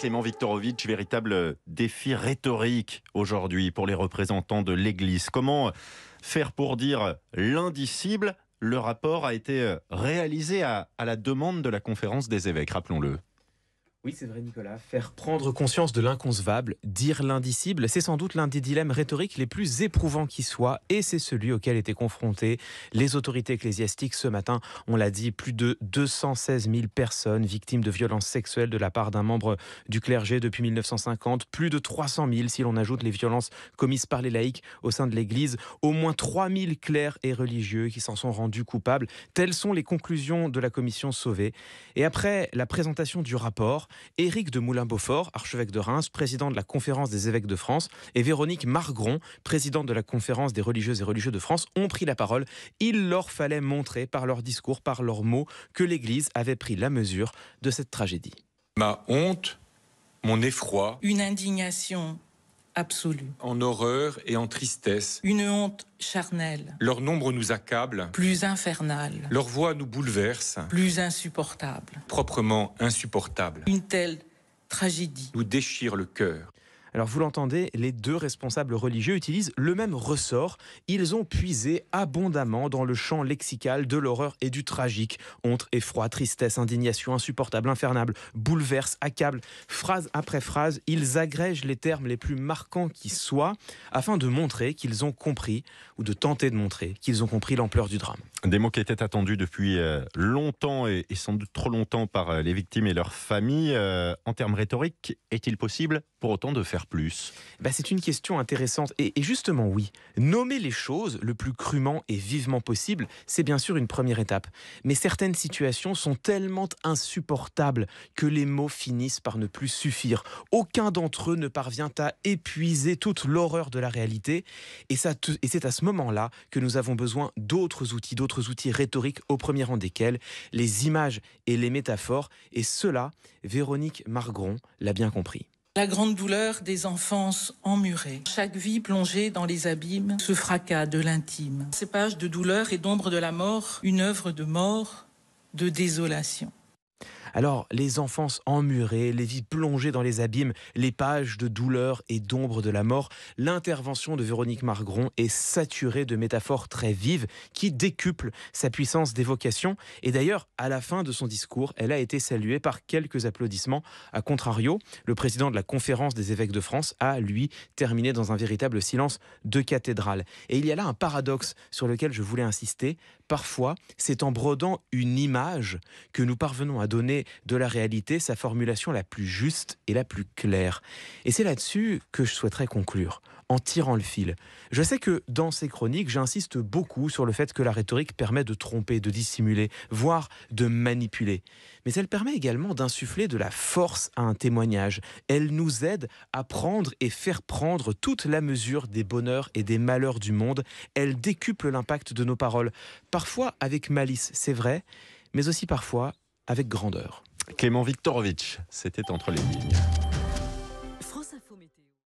Clément Viktorovitch, véritable euh, défi rhétorique aujourd'hui pour les représentants de l'Église. Comment euh, faire pour dire euh, l'indicible Le rapport a été réalisé à, à la demande de la conférence des évêques, rappelons-le. Oui, c'est vrai, Nicolas. Faire prendre conscience de l'inconcevable, dire l'indicible, c'est sans doute l'un des dilemmes rhétoriques les plus éprouvants qui soient et c'est celui auquel étaient confrontées les autorités ecclésiastiques ce matin. On l'a dit, plus de 216 000 personnes victimes de violences sexuelles de la part d'un membre du clergé depuis 1950, plus de 300 000 si l'on ajoute les violences commises par les laïcs au sein de l'Église, au moins 3 000 clercs et religieux qui s'en sont rendus coupables. Telles sont les conclusions de la commission Sauvé. Et après la présentation du rapport, Éric de Moulin-Beaufort, archevêque de Reims, président de la Conférence des évêques de France, et Véronique Margron, présidente de la Conférence des religieuses et religieux de France, ont pris la parole. Il leur fallait montrer par leur discours, par leurs mots, que l'Église avait pris la mesure de cette tragédie. Ma honte, mon effroi. Une indignation absolue. En horreur et en tristesse. Une honte charnelle. Leur nombre nous accable. Plus infernal. Leur voix nous bouleverse. Plus insupportable. Proprement insupportable. Une telle tragédie nous déchire le cœur. Alors vous l'entendez, les deux responsables religieux utilisent le même ressort. Ils ont puisé abondamment dans le champ lexical de l'horreur et du tragique. Honte, effroi, tristesse, indignation, insupportable, infernable, bouleverse, accable. Phrase après phrase, ils agrègent les termes les plus marquants qui soient afin de montrer qu'ils ont compris, ou de tenter de montrer qu'ils ont compris l'ampleur du drame. Des mots qui étaient attendus depuis euh, longtemps et sans doute trop longtemps par euh, les victimes et leurs familles. Euh, en termes rhétoriques, est-il possible pour autant de faire plus bah, C'est une question intéressante. Et, justement, oui, nommer les choses le plus crûment et vivement possible, c'est bien sûr une première étape. Mais certaines situations sont tellement insupportables que les mots finissent par ne plus suffire. Aucun d'entre eux ne parvient à épuiser toute l'horreur de la réalité. Et, et c'est à ce moment-là que nous avons besoin d'autres outils, d'autres outils rhétoriques, au premier rang desquels les images et les métaphores. Et cela, Véronique Margron l'a bien compris. La grande douleur des enfances emmurées, chaque vie plongée dans les abîmes, ce fracas de l'intime, ces pages de douleur et d'ombre de la mort, une œuvre de mort, de désolation. Alors, les enfances emmurées, les vies plongées dans les abîmes, les pages de douleur et d'ombre de la mort, l'intervention de Véronique Margron est saturée de métaphores très vives qui décuplent sa puissance d'évocation. Et d'ailleurs, à la fin de son discours, elle a été saluée par quelques applaudissements. A contrario, le président de la Conférence des évêques de France a, lui, terminé dans un véritable silence de cathédrale. Et il y a là un paradoxe sur lequel je voulais insister. Parfois, c'est en brodant une image que nous parvenons à donner de la réalité sa formulation la plus juste et la plus claire. Et c'est là-dessus que je souhaiterais conclure, en tirant le fil. Je sais que dans ces chroniques, j'insiste beaucoup sur le fait que la rhétorique permet de tromper, de dissimuler, voire de manipuler. Mais elle permet également d'insuffler de la force à un témoignage. Elle nous aide à prendre et faire prendre toute la mesure des bonheurs et des malheurs du monde. Elle décuple l'impact de nos paroles, parfois avec malice, c'est vrai, mais aussi parfois avec grandeur. Clément Viktorovitch, c'était entre les lignes.